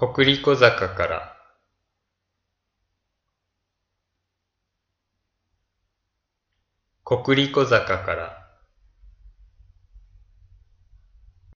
小栗小坂から小栗小坂から